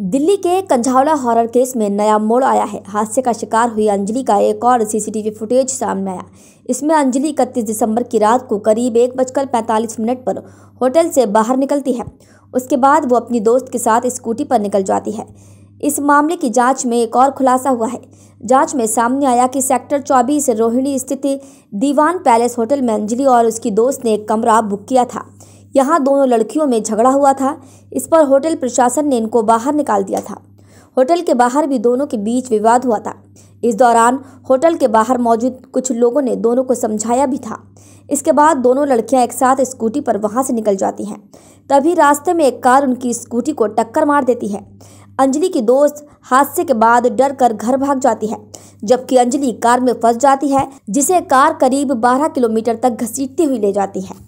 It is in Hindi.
दिल्ली के कंझावला हॉरर केस में नया मोड़ आया है हादसे का शिकार हुई अंजलि का एक और सीसीटीवी फुटेज सामने आया इसमें अंजलि इकतीस दिसंबर की रात को करीब एक बजकर पैंतालीस मिनट पर होटल से बाहर निकलती है उसके बाद वो अपनी दोस्त के साथ स्कूटी पर निकल जाती है इस मामले की जांच में एक और खुलासा हुआ है जांच में सामने आया कि सेक्टर 24 रोहिणी स्थित दीवान पैलेस होटल में अंजलि और उसकी दोस्त ने एक कमरा बुक किया था यहाँ दोनों लड़कियों में झगड़ा हुआ था इस पर होटल प्रशासन ने इनको बाहर निकाल दिया था होटल के बाहर भी दोनों के बीच विवाद हुआ था इस दौरान होटल के बाहर मौजूद कुछ लोगों ने दोनों को समझाया भी था इसके बाद दोनों लड़कियां एक साथ स्कूटी पर वहां से निकल जाती हैं तभी रास्ते में एक कार उनकी स्कूटी को टक्कर मार देती है अंजलि की दोस्त हादसे के बाद डर कर घर भाग जाती है जबकि अंजलि कार में फंस जाती है जिसे कार करीब 12 किलोमीटर तक घसीटती हुई ले जाती है